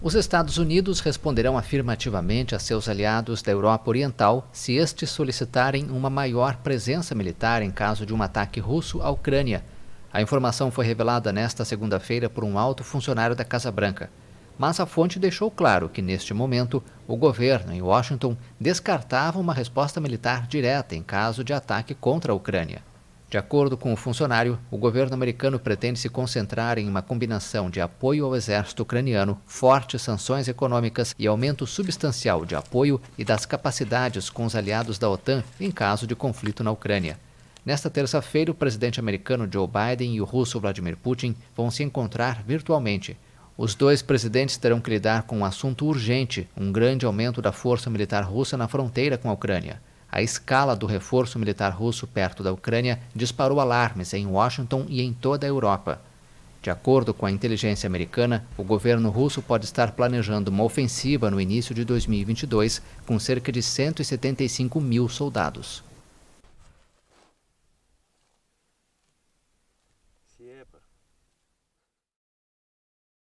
Os Estados Unidos responderão afirmativamente a seus aliados da Europa Oriental se estes solicitarem uma maior presença militar em caso de um ataque russo à Ucrânia. A informação foi revelada nesta segunda-feira por um alto funcionário da Casa Branca. Mas a fonte deixou claro que, neste momento, o governo em Washington descartava uma resposta militar direta em caso de ataque contra a Ucrânia. De acordo com o funcionário, o governo americano pretende se concentrar em uma combinação de apoio ao exército ucraniano, fortes sanções econômicas e aumento substancial de apoio e das capacidades com os aliados da OTAN em caso de conflito na Ucrânia. Nesta terça-feira, o presidente americano Joe Biden e o russo Vladimir Putin vão se encontrar virtualmente. Os dois presidentes terão que lidar com um assunto urgente: um grande aumento da força militar russa na fronteira com a Ucrânia. A escala do reforço militar russo perto da Ucrânia disparou alarmes em Washington e em toda a Europa. De acordo com a inteligência americana, o governo russo pode estar planejando uma ofensiva no início de 2022 com cerca de 175 mil soldados.